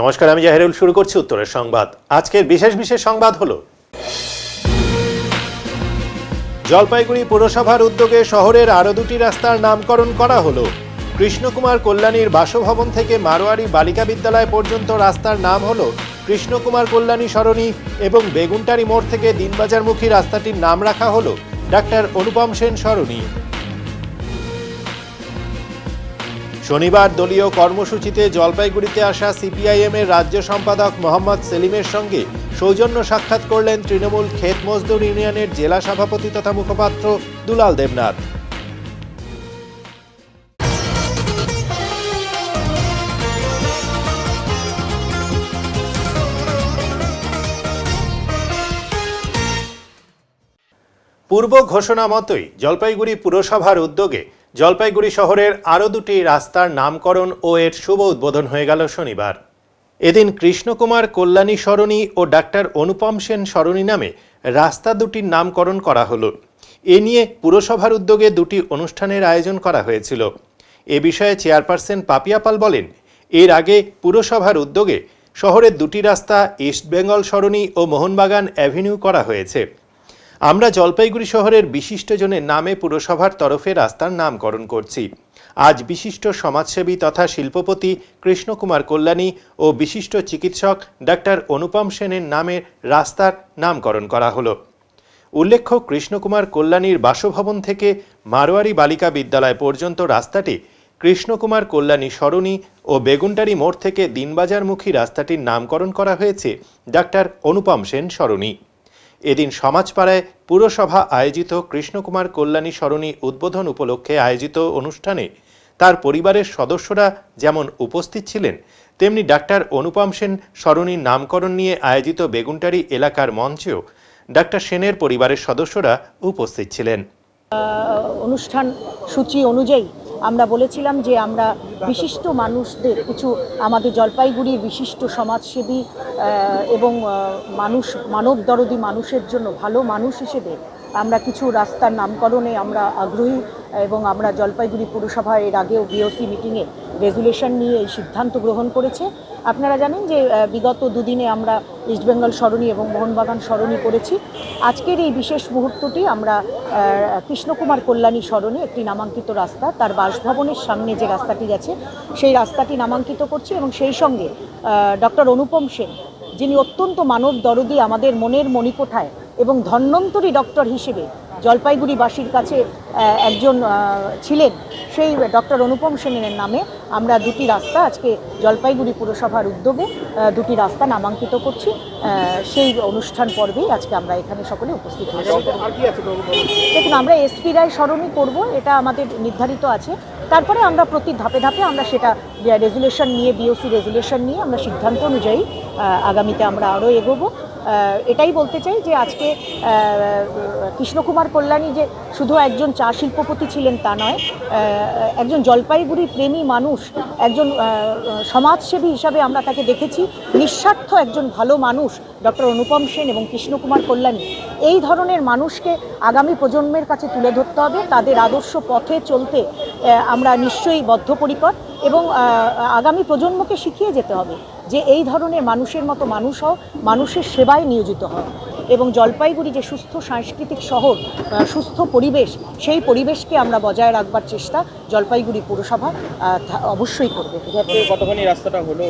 নমস্কার আমি জাহেরুল শুরু করছি উত্তরের সংবাদ আজকের বিশেষ বিশেষ সংবাদ হলো জলপাইগুড়ি পুরসভার উদ্যোগে শহরের আরও দুটি রাস্তার নামকরণ করা হলো কৃষ্ণকুমার কল্যাণীর বাসভবন থেকে মারোয়ারি বালিকা বিদ্যালয় পর্যন্ত রাস্তার নাম হলো কৃষ্ণকুমার কল্যাণী সরণি এবং বেগুনটারি মোড় থেকে দিনবাজারমুখী রাস্তাটির নাম রাখা হলো ডাক্তার অনুপম সেন সরণি শনিবার দলীয় কর্মসূচিতে জলপাইগুড়িতে আসা সিপিআইএমের রাজ্য সম্পাদক মোহাম্মদ সেলিমের সঙ্গে সৌজন্য সাক্ষাৎ করলেন তৃণমূল ক্ষেত মজদুর ইউনিয়নের জেলা সভাপতি তথা মুখপাত্র দুলাল দেবনাথ পূর্ব ঘোষণা মতোই জলপাইগুড়ি পুরসভার উদ্যোগে জলপাইগুড়ি শহরের আরও দুটি রাস্তার নামকরণ ও এর শুভ উদ্বোধন হয়ে গেল শনিবার এদিন কৃষ্ণকুমার কল্যাণী সরণী ও ডাক্তার অনুপম সেন সরণী নামে রাস্তা দুটির নামকরণ করা হলো এ নিয়ে পুরসভার উদ্যোগে দুটি অনুষ্ঠানের আয়োজন করা হয়েছিল এ বিষয়ে চেয়ারপারসন পাপিয়া পাল বলেন এর আগে পুরসভার উদ্যোগে শহরের দুটি রাস্তা ইস্টবেঙ্গল সরণী ও মোহনবাগান অ্যাভিনিউ করা হয়েছে আমরা জলপাইগুড়ি শহরের বিশিষ্টজনের নামে পুরসভার তরফে রাস্তার নামকরণ করছি আজ বিশিষ্ট সমাজসেবী তথা শিল্পপতি কৃষ্ণকুমার কল্যাণী ও বিশিষ্ট চিকিৎসক ডাক্তার অনুপম সেনের নামে রাস্তার নামকরণ করা হলো উল্লেখ্য কৃষ্ণকুমার কল্যাণীর বাসভবন থেকে মারোয়ারি বালিকা বিদ্যালয় পর্যন্ত রাস্তাটি কৃষ্ণকুমার কল্যাণী সরণী ও বেগুনটারি মোড় থেকে দিনবাজারমুখী রাস্তাটির নামকরণ করা হয়েছে ডাক্তার অনুপম সেন সরণী এদিন সমাজপাড়ায় পুরসভা আয়োজিত কৃষ্ণকুমার কল্যাণী সরণী উদ্বোধন উপলক্ষে আয়োজিত অনুষ্ঠানে তার পরিবারের সদস্যরা যেমন উপস্থিত ছিলেন তেমনি ডাক্তার অনুপম সেন সরণীর নামকরণ নিয়ে আয়োজিত বেগুনটারি এলাকার মঞ্চেও ডাক্তার সেনের পরিবারের সদস্যরা উপস্থিত ছিলেন অনুষ্ঠান সূচি অনুযায়ী আমরা বলেছিলাম যে আমরা বিশিষ্ট মানুষদের কিছু আমাদের জলপাইগুড়ির বিশিষ্ট সমাজসেবী এবং মানুষ মানব দরদি মানুষের জন্য ভালো মানুষ হিসেবে আমরা কিছু রাস্তার নামকরণে আমরা আগ্রহী এবং আমরা জলপাইগুড়ি পুরসভার এর আগেও বিওসি মিটিংয়ে রেজুলেশন নিয়ে এই সিদ্ধান্ত গ্রহণ করেছে আপনারা জানেন যে বিগত দুদিনে আমরা ইস্টবেঙ্গল সরণি এবং মোহনবাগান সরণি করেছি আজকের এই বিশেষ মুহূর্তটি আমরা কৃষ্ণকুমার কল্যাণী সরণি একটি নামাঙ্কিত রাস্তা তার বাসভবনের সামনে যে রাস্তাটি গেছে সেই রাস্তাটি নামাঙ্কিত করছি এবং সেই সঙ্গে ডক্টর অনুপম সেন যিনি অত্যন্ত মানব দরদি আমাদের মনের মণিকোঠায় এবং ধন্যন্তরী ডক্টর হিসেবে জলপাইগুড়িবাসীর কাছে একজন ছিলেন সেই ডক্টর অনুপম সেনের নামে আমরা দুটি রাস্তা আজকে জলপাইগুড়ি পুরসভার উদ্যোগে দুটি রাস্তা নামাঙ্কিত করছি সেই অনুষ্ঠান পর্বেই আজকে আমরা এখানে সকলে উপস্থিত হয়েছি দেখুন আমরা এসপি রায় স্মরণই করব এটা আমাদের নির্ধারিত আছে তারপরে আমরা প্রতি ধাপে ধাপে আমরা সেটা রেজুলেশন নিয়ে বিওসি রেজুলেশন নিয়ে আমরা সিদ্ধান্ত অনুযায়ী আগামীতে আমরা আরও এগোবো এটাই বলতে চাই যে আজকে কৃষ্ণকুমার কল্যাণী যে শুধু একজন চা শিল্পপতি ছিলেন তা নয় একজন জলপাইগুড়ি প্রেমী মানুষ একজন সমাজসেবী হিসাবে আমরা তাকে দেখেছি নিঃস্বার্থ একজন ভালো মানুষ ডক্টর অনুপম সেন এবং কৃষ্ণকুমার কল্যাণী এই ধরনের মানুষকে আগামী প্রজন্মের কাছে তুলে ধরতে হবে তাদের আদর্শ পথে চলতে আমরা নিশ্চয়ই বদ্ধপরিকর এবং আগামী প্রজন্মকে শিখিয়ে যেতে হবে যে এই ধরনের মানুষের মতো মানুষ হও মানুষের সেবায় নিয়োজিত হও এবং জলপাইগুড়ি যে সুস্থ সাংস্কৃতিক শহর সুস্থ পরিবেশ সেই পরিবেশকে আমরা বজায় রাখবার চেষ্টা জলপাইগুড়ি পৌরসভা অবশ্যই করবে কতখানি রাস্তাটা হলো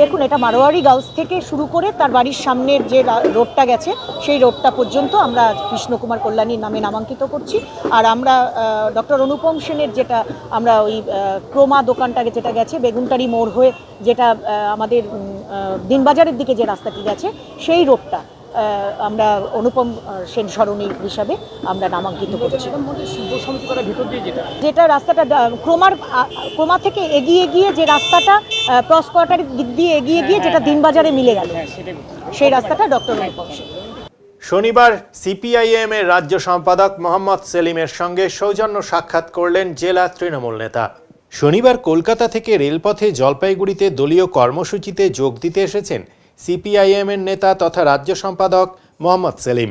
দেখুন এটা মারোয়ারি গাউস থেকে শুরু করে তার বাড়ির সামনের যে রোডটা গেছে সেই রোডটা পর্যন্ত আমরা কৃষ্ণকুমার কল্যাণীর নামে নামাঙ্কিত করছি আর আমরা ডক্টর অনুপম সেনের যেটা আমরা ওই ক্রোমা দোকানটাকে যেটা গেছে বেগুনটারি মোড় হয়ে যেটা আমাদের দিনবাজারের দিকে যে রাস্তাটি গেছে সেই রোডটা আমরা অনুপম সেন স্মরণী হিসাবে আমরা নামাঙ্কিত করছি যেটা রাস্তাটা ক্রমার ক্রমা থেকে এগিয়ে গিয়ে যে রাস্তাটা ক্রসপটার দিক দিয়ে এগিয়ে গিয়ে হ্যাঁ, যেটা হ্যাঁ, দিনবাজারে হ্যাঁ, মিলে গেল সেই রাস্তাটা ডক্টর অনুপম সেন শনিবার সিপিআইএম এর রাজ্য সম্পাদক মোহাম্মদ সেলিমের সঙ্গে সৌজন্য সাক্ষাৎ করলেন জেলা তৃণমূল নেতা শনিবার কলকাতা থেকে রেলপথে জলপাইগুড়িতে দলীয় কর্মসূচিতে যোগ দিতে এসেছেন সিপিআইএমের নেতা তথা রাজ্য সম্পাদক মোহাম্মদ সেলিম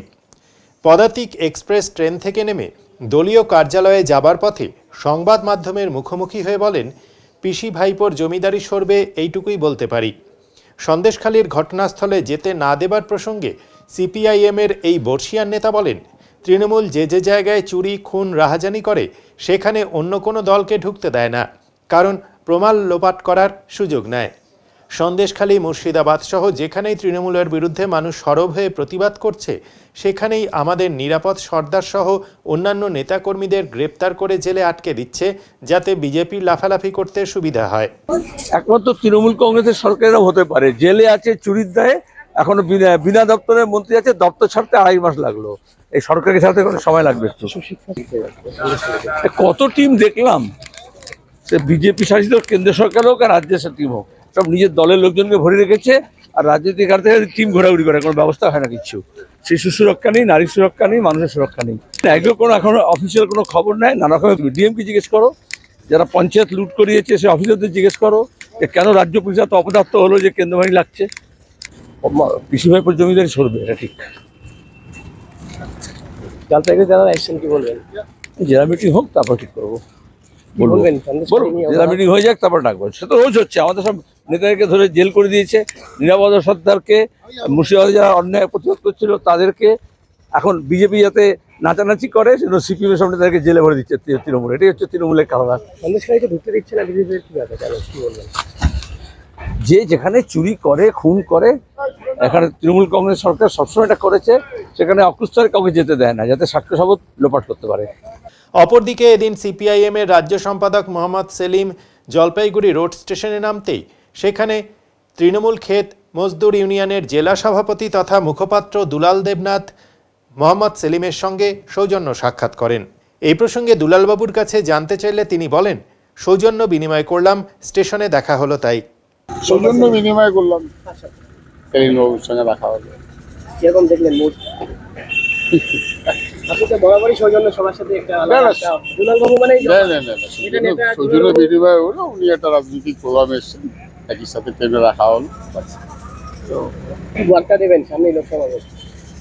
পদাতিক এক্সপ্রেস ট্রেন থেকে নেমে দলীয় কার্যালয়ে যাবার পথে সংবাদ মাধ্যমের মুখোমুখি হয়ে বলেন পিসি ভাইপোর জমিদারি সরবে এইটুকুই বলতে পারি সন্দেশখালীর ঘটনাস্থলে যেতে না দেবার প্রসঙ্গে সিপিআইএমের এই বর্ষিয়ান নেতা বলেন তৃণমূল যে যে জায়গায় চুরি খুন রাহাজানি করে সেখানে অন্য কোনো দলকে ঢুকতে দেয় না কারণ প্রমাণ লোপাট করার সুযোগ নেয় সন্দেশখালী মুর্শিদাবাদ সহ যেখানেই তৃণমূলের বিরুদ্ধে মানুষ সরব হয়ে প্রতিবাদ করছে সেখানেই আমাদের নিরাপদ সর্দার সহ অন্যান্য নেতাকর্মীদের গ্রেপ্তার করে জেলে আটকে দিচ্ছে যাতে বিজেপি লাফালাফি করতে সুবিধা হয় একমাত্র তৃণমূল কংগ্রেসের সরকারেরও হতে পারে জেলে আছে চুরির দায়ে এখন বিনা বিনা দপ্তরের মন্ত্রী আছে দপ্তর ছাড়তে আড়াই মাস লাগলো এই সরকারকে ছাড়তে কোনো সময় লাগবে একটু কত টিম দেখলাম সে বিজেপি শাসিত কেন্দ্র সরকার হোক আর রাজ্যের সাথে হোক সব নিজের দলের লোকজনকে ভরে রেখেছে আর রাজনৈতিক কার থেকে টিম ঘোরাঘুরি করে কোনো ব্যবস্থা হয় না কিছু শিশু সুরক্ষা নেই নারী সুরক্ষা নেই মানুষের সুরক্ষা নেই একদম কোনো এখন অফিসিয়াল কোনো খবর নেয় নানা রকমের ডিএমকে জিজ্ঞেস করো যারা পঞ্চায়েত লুট করিয়েছে সে অফিসারদের জিজ্ঞেস করো যে কেন রাজ্য পুলিশ এত অপদার্থ হলো যে কেন্দ্রবাহিনী লাগছে কৃষি পর জমিদারি সরবে এটা ঠিক কাল থেকে অ্যাকশন কি বলবেন জেলা মিটিং হোক তারপর ঠিক করবো বলবেন জেলা মিটিং হয়ে যাক তারপর ডাকবো সে তো রোজ হচ্ছে আমাদের সব নেতাদেরকে ধরে জেল করে দিয়েছে নিরাপদ সর্দারকে মুর্শিদাবাদে যারা অন্যায় প্রতিবাদ করছিল তাদেরকে এখন বিজেপি যাতে নাচানাচি করে সেজন্য সিপিএমের সামনে তাদেরকে জেলে ভরে দিচ্ছে তৃণমূল এটাই হচ্ছে তৃণমূলের কারণ যে যেখানে চুরি করে খুন করে এখানে তৃণমূল কংগ্রেস সরকার সবসময় এটা করেছে সেখানে অকুস্তরে কাউকে যেতে দেয় না যাতে সাক্ষ্য সাবত লোপাট করতে পারে অপরদিকে এদিন সিপিআইএম এর রাজ্য সম্পাদক মোহাম্মদ সেলিম জলপাইগুড়ি রোড স্টেশনে নামতেই সেখানে তৃণমূল ক্ষেত মজদুর ইউনিয়নের জেলা সভাপতি তথা মুখপাত্র দুলাল দেবনাথ মোহাম্মদ সেলিমের সঙ্গে সৌজন্য সাক্ষাৎ করেন এই প্রসঙ্গে দুলালবাবুর কাছে জানতে চাইলে তিনি বলেন সৌজন্য বিনিময় করলাম স্টেশনে দেখা হলো তাই সৌজন্য বিনিময় করলাম সঙ্গে দেখা হলো কিরকম দেখলেন মুড সৌজন্য বিনিময় হলো উনি একটা প্রোগ্রাম এসেছেন একই সাথে প্রেমে রাখা হল তো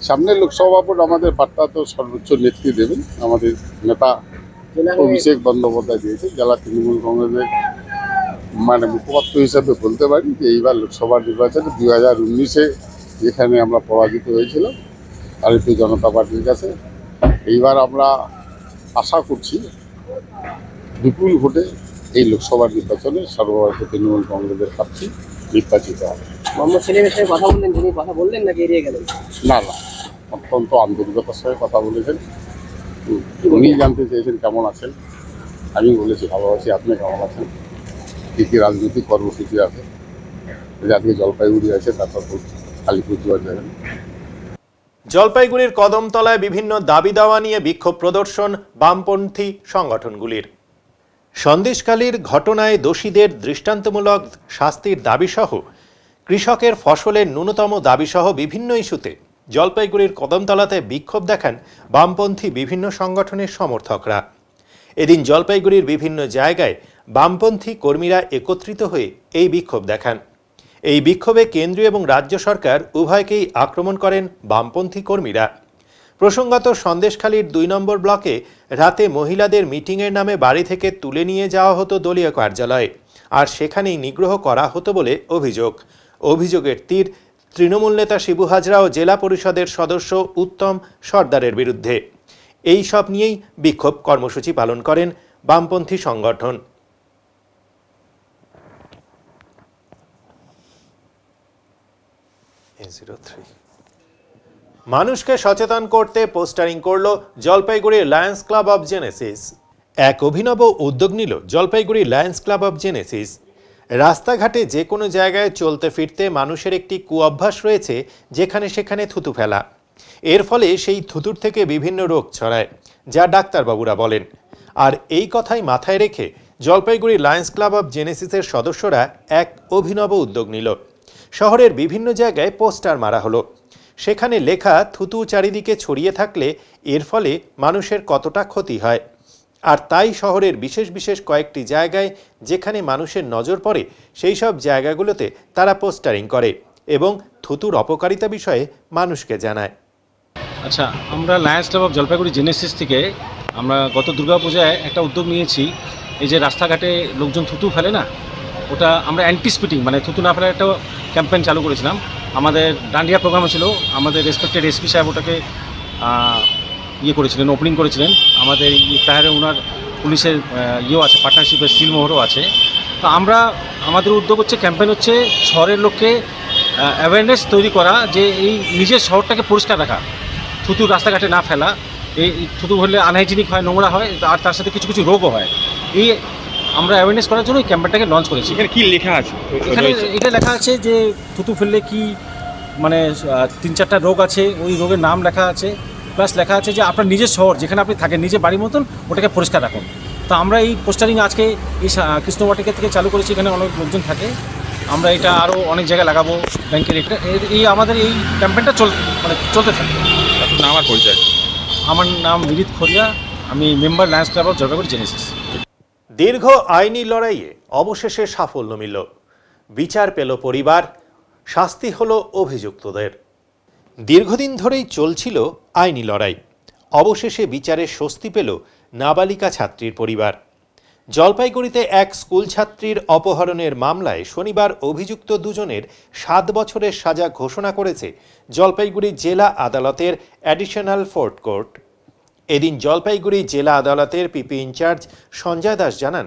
সামনে লোকসভা ভোট লোকসভা আমাদের বার্তা তো সর্বোচ্চ নেত্রী দেবেন আমাদের নেতা অভিষেক বন্দ্যোপাধ্যায় দিয়েছে জেলা তৃণমূল কংগ্রেসের মানে মুখপাত্র হিসাবে বলতে পারি যে এইবার লোকসভা নির্বাচনে দুই হাজার উনিশে যেখানে আমরা পরাজিত হয়েছিলাম ভারতীয় জনতা পার্টির কাছে এইবার আমরা আশা করছি বিপুল ভোটে এই লোকসভা নির্বাচনে সর্বভারতীয় তৃণমূল কংগ্রেসের প্রার্থী নির্বাচিত হবে কথা বললেন কথা বললেন না না অত্যন্ত সঙ্গে কথা বলেছেন জানতে চেয়েছেন কেমন আছেন আমি বলেছি ভালো আছি আপনি কেমন আছেন কী রাজনৈতিক কর্মসূচি আছে আজকে জলপাইগুড়ি আছে তারপর আলিপুরদুয়ার যাবেন জলপাইগুড়ির কদমতলায় বিভিন্ন দাবি দাওয়া নিয়ে বিক্ষোভ প্রদর্শন বামপন্থী সংগঠনগুলির সন্দেশকালীর ঘটনায় দোষীদের দৃষ্টান্তমূলক শাস্তির দাবিসহ কৃষকের ফসলের ন্যূনতম দাবিসহ বিভিন্ন ইস্যুতে জলপাইগুড়ির কদমতলাতে বিক্ষোভ দেখান বামপন্থী বিভিন্ন সংগঠনের সমর্থকরা এদিন জলপাইগুড়ির বিভিন্ন জায়গায় বামপন্থী কর্মীরা একত্রিত হয়ে এই বিক্ষোভ দেখান এই বিক্ষোভে কেন্দ্রীয় এবং রাজ্য সরকার উভয়কেই আক্রমণ করেন বামপন্থী কর্মীরা প্রসঙ্গত সন্দেশখালীর দুই নম্বর ব্লকে রাতে মহিলাদের মিটিংয়ের নামে বাড়ি থেকে তুলে নিয়ে যাওয়া হতো দলীয় কার্যালয়ে আর সেখানেই নিগ্রহ করা হতো বলে অভিযোগ অভিযোগের তীর তৃণমূল নেতা শিবু হাজরা ও জেলা পরিষদের সদস্য উত্তম সর্দারের বিরুদ্ধে এই সব নিয়েই বিক্ষোভ কর্মসূচি পালন করেন বামপন্থী সংগঠন মানুষকে সচেতন করতে পোস্টারিং করল Jalpaiguri Lions club of Genesis এক অভিনব উদ্যোগ নিল Jalpaiguri Lions club of Genesis রাস্তাঘাটে যে কোনো জায়গায় চলতে ফিরতে মানুষের একটি কুঅভ্যাস রয়েছে যেখানে সেখানে থুতু ফেলা এর ফলে সেই থুতুর থেকে বিভিন্ন রোগ ছড়ায় যা ডাক্তারবাবুরা বলেন আর এই কথাই মাথায় রেখে জলপাইগুড়ি লায়ন্স ক্লাব অব জেনেসিসের সদস্যরা এক অভিনব উদ্যোগ নিল শহরের বিভিন্ন জায়গায় পোস্টার মারা হলো সেখানে লেখা থুতু চারিদিকে ছড়িয়ে থাকলে এর ফলে মানুষের কতটা ক্ষতি হয় আর তাই শহরের বিশেষ বিশেষ কয়েকটি জায়গায় যেখানে মানুষের নজর পড়ে সেই সব জায়গাগুলোতে তারা পোস্টারিং করে এবং থুতুর অপকারিতা বিষয়ে মানুষকে জানায় আচ্ছা আমরা Lions club of Jalpaiguri Genesis থেকে আমরা গত দুর্গাপূজায় একটা উদ্যোগ নিয়েছি এই যে রাস্তাঘাটে লোকজন থুতু ফেলে না ওটা আমরা অ্যান্টিসিপেটিং মানে থুতু না ফেলার একটা ক্যাম্পেইন চালু করেছিলাম আমাদের ডান্ডিয়া প্রোগ্রাম ছিল আমাদের রেসপেক্টেড এসপি সাহেব ওটাকে ইয়ে করেছিলেন ওপেনিং করেছিলেন আমাদের প্রায় ওনার পুলিশের ইয়েও আছে পার্টনারশিপের সিলমোহরও আছে তো আমরা আমাদের উদ্যোগ হচ্ছে ক্যাম্পেইন হচ্ছে শহরের লোককে অ্যাওয়ারনেস তৈরি করা যে এই নিজের শহরটাকে পরিষ্কার রাখা থুতু রাস্তাঘাটে না ফেলা এই থুতু হলে আনহাইজিনিক হয় নোংরা হয় আর তার সাথে কিছু কিছু রোগও হয় এই আমরা অ্যাওয়ারনেস করার জন্য এই ক্যাম্পেনটাকে লঞ্চ করেছি এখানে কি লেখা আছে এখানে এটা লেখা আছে যে থুতু ফেললে কি মানে তিন চারটা রোগ আছে ওই রোগের নাম লেখা আছে প্লাস লেখা আছে যে আপনার নিজের শহর যেখানে আপনি থাকেন নিজের বাড়ির মতন ওটাকে পরিষ্কার রাখুন তো আমরা এই পোস্টারিং আজকে এই কৃষ্ণবাটিকা থেকে চালু করেছি এখানে অনেক লোকজন থাকে আমরা এটা আরও অনেক জায়গায় লাগাবো ব্যাংকের এটা এই আমাদের এই ক্যাম্পেনটা চল মানে চলতে থাকে আমার পরিচয় আমার নাম মিরিত খরিয়া আমি member Lions club of Jalpaiguri Genesis দীর্ঘ আইনি লড়াইয়ে অবশেষে সাফল্য মিল বিচার পেল পরিবার শাস্তি হল অভিযুক্তদের দীর্ঘদিন ধরেই চলছিল আইনি লড়াই অবশেষে বিচারে স্বস্তি পেল নাবালিকা ছাত্রীর পরিবার জলপাইগুড়িতে এক স্কুল ছাত্রীর অপহরণের মামলায় শনিবার অভিযুক্ত দুজনের সাত বছরের সাজা ঘোষণা করেছে জলপাইগুড়ি জেলা আদালতের অ্যাডিশনাল ফোর্ট কোর্ট এদিন জলপাইগুড়ি জেলা আদালতের পিপি ইনচার্জ সঞ্জয় দাস জানান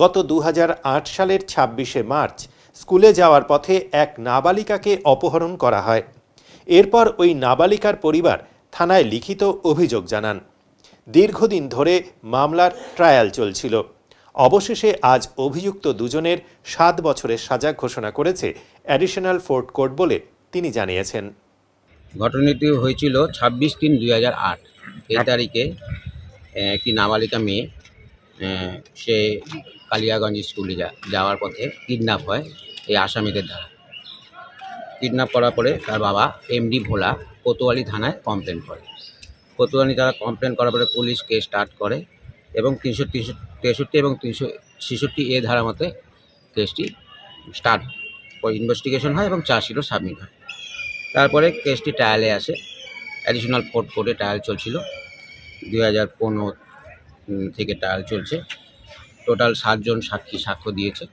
গত দু সালের ছাব্বিশে মার্চ স্কুলে যাওয়ার পথে এক নাবালিকাকে অপহরণ করা হয় এরপর ওই নাবালিকার পরিবার থানায় লিখিত অভিযোগ জানান দীর্ঘদিন ধরে মামলার ট্রায়াল চলছিল অবশেষে আজ অভিযুক্ত দুজনের সাত বছরের সাজা ঘোষণা করেছে অ্যাডিশনাল ফোর্ট কোর্ট বলে তিনি জানিয়েছেন ঘটনাটি হয়েছিল ছাব্বিশ তিন দুই এই তারিখে একটি নাবালিকা মেয়ে সে কালিয়াগঞ্জ স্কুলে যাওয়ার পথে কিডন্যাপ হয় এই আসামিদের দ্বারা কিডন্যাপ করার পরে তার বাবা এমডি ভোলা কোতোয়ালি থানায় কমপ্লেন করে কোতোয়ালি তারা কমপ্লেন করার পরে পুলিশ কেস স্টার্ট করে এবং তিনশো তেষট্টি এবং তিনশো ছেষট্টি এ ধারা মতে কেসটি স্টার্ট ইনভেস্টিগেশন হয় এবং চার্জশিটও সাবমিট হয় তারপরে কেসটি ট্রায়ালে আসে অ্যাডিশনাল ফোর্ট কোর্টে ট্রায়াল চলছিল দুই হাজার পনেরো থেকে ট্রায়াল চলছে টোটাল সাতজন সাক্ষী সাক্ষ্য দিয়েছে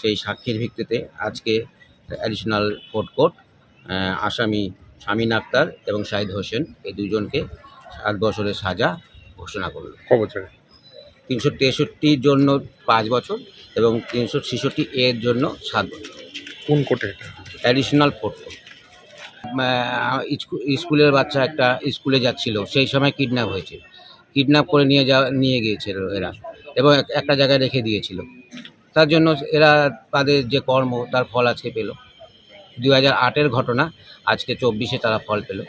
সেই সাক্ষীর ভিত্তিতে আজকে অ্যাডিশনাল ফোর্ট কোর্ট আসামি শামিন আক্তার এবং শাহিদ হোসেন এই দুজনকে সাত বছরের সাজা ঘোষণা করল ক তিনশো তেষট্টির জন্য পাঁচ বছর এবং তিনশো ছেষট্টি এর জন্য সাত বছর কোন কোর্টে অ্যাডিশনাল ফোর্ট কোর্ট স্কুলের বাচ্চা একটা স্কুলে যাচ্ছিল সেই সময় কিডন্যাপ হয়েছে কিডন্যাপ করে নিয়ে যা নিয়ে গিয়েছিল এরা এবং একটা জায়গায় রেখে দিয়েছিল তার জন্য এরা তাদের যে কর্ম তার ফল আজকে পেল দু আটের ঘটনা আজকে চব্বিশে তারা ফল পেল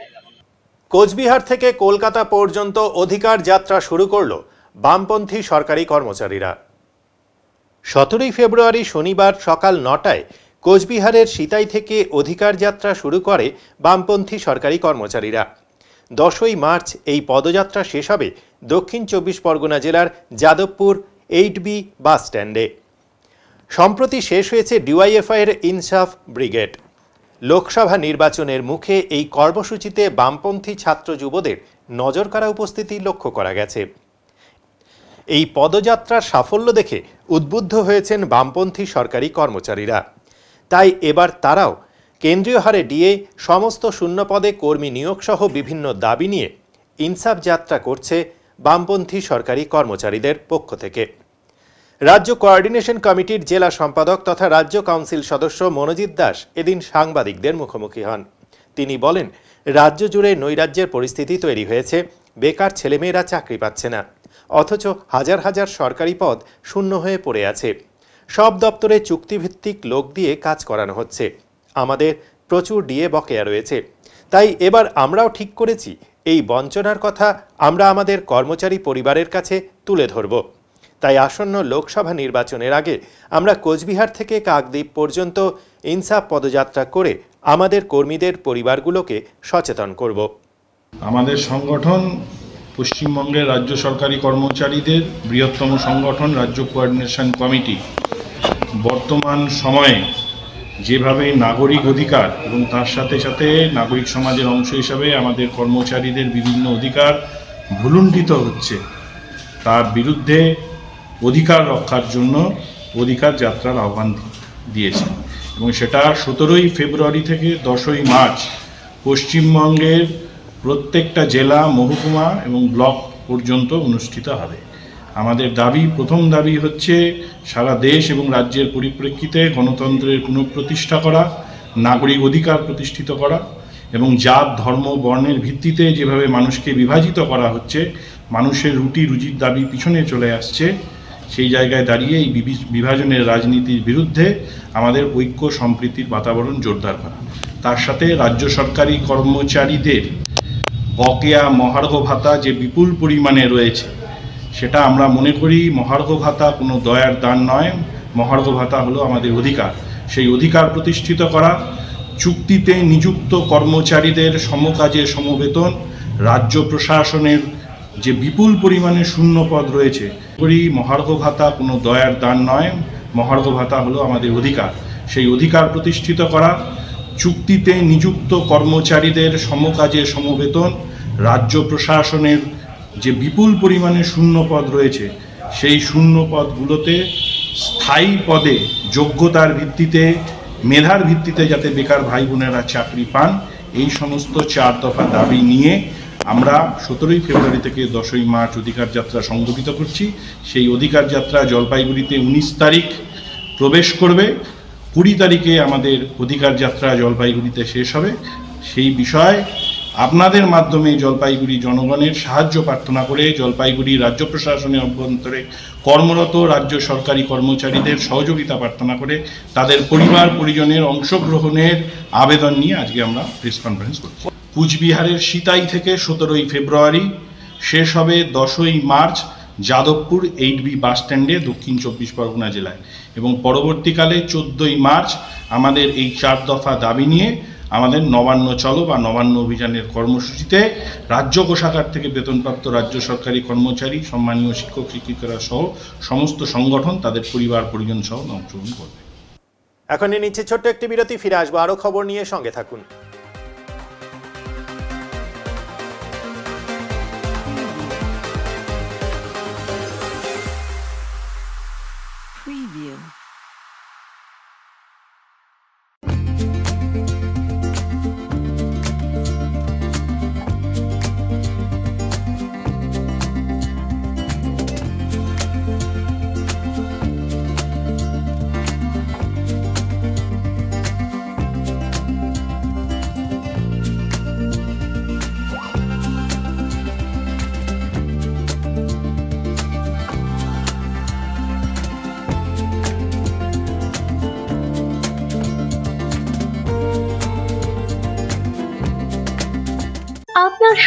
কোচবিহার থেকে কলকাতা পর্যন্ত অধিকার যাত্রা শুরু করল বামপন্থী সরকারি কর্মচারীরা সতেরোই ফেব্রুয়ারি শনিবার সকাল নটায় কোচবিহারের সিতাই থেকে অধিকার যাত্রা শুরু করে বামপন্থী সরকারি কর্মচারীরা দশই মার্চ এই পদযাত্রা শেষ হবে দক্ষিণ চব্বিশ পরগনা জেলার যাদবপুর এইট বি বাস স্ট্যান্ডে সম্প্রতি শেষ হয়েছে ডিওয়াইএফআইয়ের ইনসাফ ব্রিগেড লোকসভা নির্বাচনের মুখে এই কর্মসূচিতে বামপন্থী ছাত্র যুবদের নজর কাড়া উপস্থিতি লক্ষ্য করা গেছে এই পদযাত্রার সাফল্য দেখে উদ্বুদ্ধ হয়েছেন বামপন্থী সরকারি কর্মচারীরা তাই এবার তারাও কেন্দ্রীয় হারে ডিএ সমস্ত শূন্যপদে কর্মী নিয়োগসহ বিভিন্ন দাবি নিয়ে ইনসাফ যাত্রা করছে বামপন্থী সরকারি কর্মচারীদের পক্ষ থেকে রাজ্য কোয়ার্ডিনেশন কমিটির জেলা সম্পাদক তথা রাজ্য কাউন্সিল সদস্য মনোজিৎ দাস এদিন সাংবাদিকদের মুখোমুখি হন তিনি বলেন রাজ্য জুড়ে নৈরাজ্যের পরিস্থিতি তৈরি হয়েছে বেকার ছেলেমেয়েরা চাকরি পাচ্ছে না অথচ হাজার হাজার সরকারি পদ শূন্য হয়ে পড়ে আছে সব দপ্তরে চুক্তিভিত্তিক লোক দিয়ে কাজ করানো হচ্ছে আমাদের প্রচুর ডিএ বকেয়া রয়েছে তাই এবার আমরাও ঠিক করেছি এই বঞ্চনার কথা আমরা আমাদের কর্মচারী পরিবারের কাছে তুলে ধরব তাই আসন্ন লোকসভা নির্বাচনের আগে আমরা কোচবিহার থেকে কাকদ্বীপ পর্যন্ত ইনসাফ পদযাত্রা করে আমাদের কর্মীদের পরিবারগুলোকে সচেতন করব আমাদের সংগঠন পশ্চিমবঙ্গের রাজ্য সরকারি কর্মচারীদের বৃহত্তম সংগঠন রাজ্য কোয়ার্ডিনেশন কমিটি বর্তমান সময়ে যেভাবে নাগরিক অধিকার এবং তার সাথে সাথে নাগরিক সমাজের অংশ হিসাবে আমাদের কর্মচারীদের বিভিন্ন অধিকার ভুলুণ্ঠিত হচ্ছে তার বিরুদ্ধে অধিকার রক্ষার জন্য অধিকার যাত্রার আহ্বান দিয়েছে এবং সেটা সতেরোই ফেব্রুয়ারি থেকে দশই মার্চ পশ্চিমবঙ্গের প্রত্যেকটা জেলা মহকুমা এবং ব্লক পর্যন্ত অনুষ্ঠিত হবে আমাদের দাবি প্রথম দাবি হচ্ছে সারা দেশ এবং রাজ্যের পরিপ্রেক্ষিতে গণতন্ত্রের পুনঃপ্রতিষ্ঠা করা নাগরিক অধিকার প্রতিষ্ঠিত করা এবং জাত ধর্ম বর্ণের ভিত্তিতে যেভাবে মানুষকে বিভাজিত করা হচ্ছে মানুষের রুটি রুজির দাবি পিছনে চলে আসছে সেই জায়গায় দাঁড়িয়ে এই বিভাজনের রাজনীতির বিরুদ্ধে আমাদের ঐক্য সম্প্রীতির বাতাবরণ জোরদার করা তার সাথে রাজ্য সরকারি কর্মচারীদের বকেয়া মহার্ঘ ভাতা যে বিপুল পরিমাণে রয়েছে সেটা আমরা মনে করি মহার্ঘ ভাতা কোনো দয়ার দান নয় মহার্ঘ ভাতা হলো আমাদের অধিকার সেই অধিকার প্রতিষ্ঠিত করা চুক্তিতে নিযুক্ত কর্মচারীদের সমকাজে সমবেতন রাজ্য প্রশাসনের যে বিপুল পরিমাণে শূন্য পদ রয়েছে করি মহার্ঘ ভাতা কোনো দয়ার দান নয় মহার্ঘ ভাতা হলো আমাদের অধিকার সেই অধিকার প্রতিষ্ঠিত করা চুক্তিতে নিযুক্ত কর্মচারীদের সমকাজে সমবেতন রাজ্য প্রশাসনের যে বিপুল পরিমাণে শূন্য পদ রয়েছে সেই শূন্য পদগুলোতে স্থায়ী পদে যোগ্যতার ভিত্তিতে মেধার ভিত্তিতে যাতে বেকার ভাই বোনেরা চাকরি পান এই সমস্ত চার দফা দাবি নিয়ে আমরা সতেরোই ফেব্রুয়ারি থেকে দশই মার্চ অধিকার যাত্রা সংগঠিত করছি সেই অধিকার যাত্রা জলপাইগুড়িতে উনিশ তারিখ প্রবেশ করবে কুড়ি তারিখে আমাদের অধিকার যাত্রা জলপাইগুড়িতে শেষ হবে সেই বিষয়ে আপনাদের মাধ্যমে জলপাইগুড়ি জনগণের সাহায্য প্রার্থনা করে জলপাইগুড়ি রাজ্য প্রশাসনের অভ্যন্তরে কর্মরত রাজ্য সরকারি কর্মচারীদের সহযোগিতা প্রার্থনা করে তাদের পরিবার পরিজনের অংশগ্রহণের আবেদন নিয়ে আজকে আমরা প্রেস কনফারেন্স করছি কুচবিহারের সিতাই থেকে সতেরোই ফেব্রুয়ারি শেষ হবে দশই মার্চ যাদবপুর এইট বি বাসস্ট্যান্ডে দক্ষিণ চব্বিশ পরগনা জেলায় এবং পরবর্তীকালে চোদ্দোই মার্চ আমাদের এই চার দফা দাবি নিয়ে আমাদের নবান্ন চলো বা নবান্ন অভিযানের কর্মসূচিতে রাজ্য কোষাগার থেকে বেতনপ্রাপ্ত রাজ্য সরকারি কর্মচারী সম্মানীয় শিক্ষক শিক্ষিকারা সহ সমস্ত সংগঠন তাদের পরিবার পরিজন সহ অংশগ্রহণ করবে এখন নিচ্ছে ছোট্ট একটি বিরতি ফিরে আসবো আরও খবর নিয়ে সঙ্গে থাকুন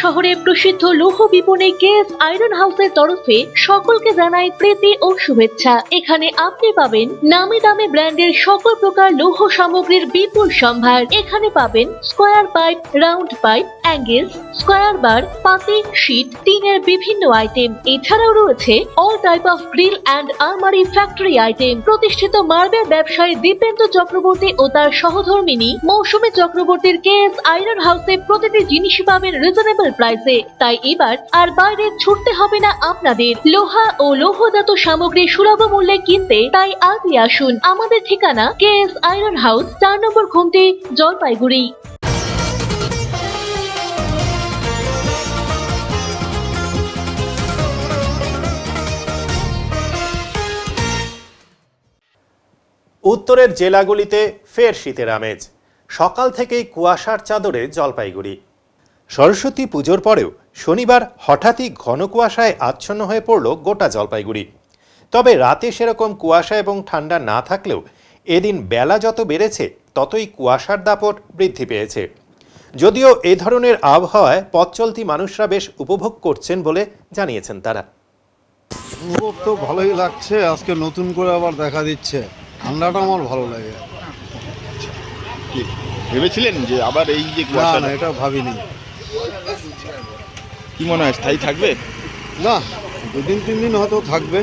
শহরে প্রসিদ্ধ লৌহ বিপণী কেস আয়রন হাউসের তরফে সকলকে জানাই প্রীতি ও শুভেচ্ছা এখানে আপনি পাবেন নামি দামি ব্র্যান্ডের সকল প্রকার লৌহ সামগ্রীর বিপুল সম্ভার এখানে পাবেন square pipe round pipe angles square bar পাতি শীট টিনের বিভিন্ন আইটেম এছাড়াও রয়েছে all type of grill and আলমারি ফ্যাক্টরি আইটেম প্রতিষ্ঠিত মার্বেল ব্যবসায়ী দীপেন্দ্র চক্রবর্তী ও তার সহধর্মিনী মৌসুমী চক্রবর্তীর কে এস আয়রন হাউসে প্রতিটি জিনিসই পাবেন রিজনেবল প্রাইসে তাই এবার আর বাইরে ছুটতে হবে না আপনাদের লোহা ও লৌহজাত সামগ্রী সুলভ মূল্যে কিনতে তাই আজই আসুন আমাদের ঠিকানা কে এস আয়রন হাউস চার নম্বর ঘুমটি জলপাইগুড়ি উত্তরের জেলাগুলিতে ফের শীতের আমেজ সকাল থেকেই কুয়াশার চাদরে জলপাইগুড়ি সরস্বতী পুজোর পরেও শনিবার হঠাৎই ঘন কুয়াশায় আচ্ছন্ন হয়ে পড়ল গোটা জলপাইগুড়ি তবে রাতে সেরকম কুয়াশা এবং ঠান্ডা না থাকলেও এদিন বেলা যত বেড়েছে ততই কুয়াশার দাপট বৃদ্ধি পেয়েছে যদিও এ ধরনের আবহাওয়ায় পথচলতি মানুষরা বেশ উপভোগ করছেন বলে জানিয়েছেন তারা তো ভালোই লাগছে আজকে নতুন করে আবার দেখা দিচ্ছে ঠান্ডাটা আমার ভালো লাগে ভেবেছিলেন যে আবার এই যে না এটা ভাবিনি কি মনে হয় স্থায়ী থাকবে না দুদিন তিন দিন হয়তো থাকবে